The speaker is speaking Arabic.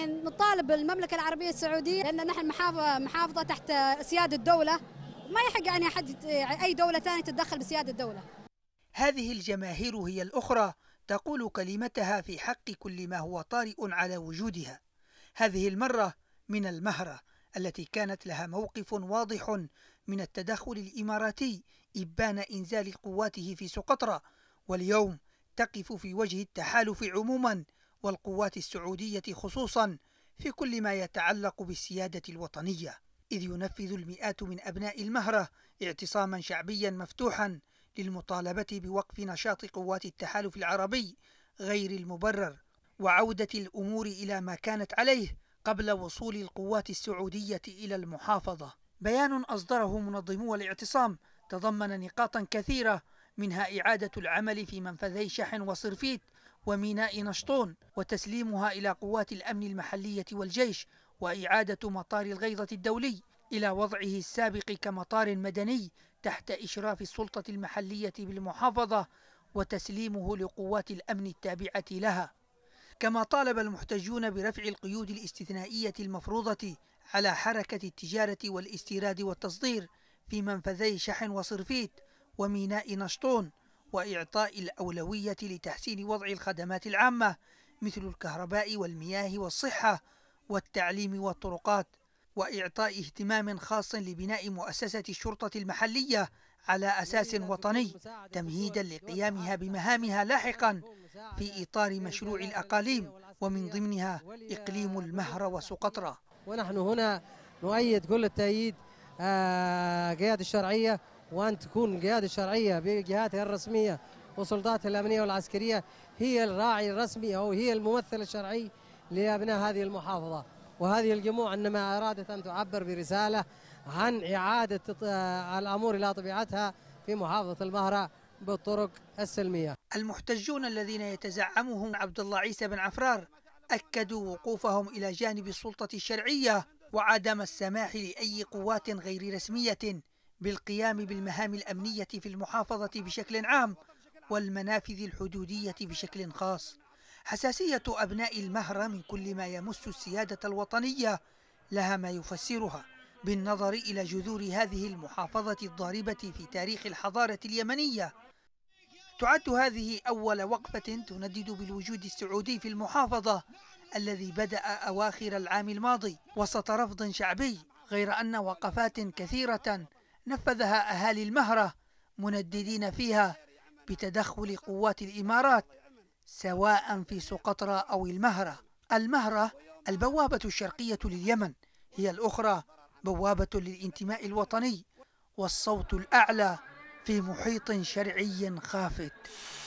نطالب المملكة العربية السعودية لأن نحن محافظة, تحت سيادة الدولة ما يحق أن أحد أي دولة ثانية تتدخل بسيادة الدولة هذه الجماهير هي الأخرى تقول كلمتها في حق كل ما هو طارئ على وجودها هذه المرة من المهرة التي كانت لها موقف واضح من التدخل الإماراتي إبان إنزال قواته في سقطرى واليوم تقف في وجه التحالف عموما والقوات السعودية خصوصا في كل ما يتعلق بالسيادة الوطنية إذ ينفذ المئات من أبناء المهرة اعتصاما شعبيا مفتوحا للمطالبة بوقف نشاط قوات التحالف العربي غير المبرر وعودة الأمور إلى ما كانت عليه قبل وصول القوات السعودية إلى المحافظة بيان أصدره منظمو الاعتصام تضمن نقاطا كثيرة منها إعادة العمل في منفذي شحن وصرفيت وميناء نشطون وتسليمها إلى قوات الأمن المحلية والجيش وإعادة مطار الغيضة الدولي إلى وضعه السابق كمطار مدني تحت إشراف السلطة المحلية بالمحافظة وتسليمه لقوات الأمن التابعة لها كما طالب المحتجون برفع القيود الاستثنائية المفروضة على حركة التجارة والاستيراد والتصدير في منفذي شحن وصرفيت وميناء نشطون وإعطاء الأولوية لتحسين وضع الخدمات العامة مثل الكهرباء والمياه والصحة والتعليم والطرقات وإعطاء اهتمام خاص لبناء مؤسسة الشرطة المحلية على أساس وطني تمهيدا لقيامها بمهامها لاحقا في إطار مشروع الأقاليم ومن ضمنها إقليم المهر وسقطرى ونحن هنا نؤيد كل التأييد الجهات الشرعية وأن تكون القيادة الشرعية بجهاتها الرسمية وسلطاتها الأمنية والعسكرية هي الراعي الرسمي أو هي الممثل الشرعي لأبناء هذه المحافظة وهذه الجموع إنما أرادت أن تعبر برسالة عن إعادة آه، الأمور إلى طبيعتها في محافظة المهرة بالطرق السلمية المحتجون الذين يتزعمهم عبد الله عيسى بن عفرار أكدوا وقوفهم إلى جانب السلطة الشرعية وعدم السماح لأي قوات غير رسمية بالقيام بالمهام الأمنية في المحافظة بشكل عام والمنافذ الحدودية بشكل خاص حساسية أبناء المهرة من كل ما يمس السيادة الوطنية لها ما يفسرها بالنظر إلى جذور هذه المحافظة الضاربة في تاريخ الحضارة اليمنية تعد هذه أول وقفة تندد بالوجود السعودي في المحافظة الذي بدأ أواخر العام الماضي وسط رفض شعبي غير أن وقفات كثيرة نفذها أهالي المهرة منددين فيها بتدخل قوات الإمارات سواء في سقطرى أو المهرة المهرة البوابة الشرقية لليمن هي الأخرى بوابة للانتماء الوطني والصوت الأعلى في محيط شرعي خافت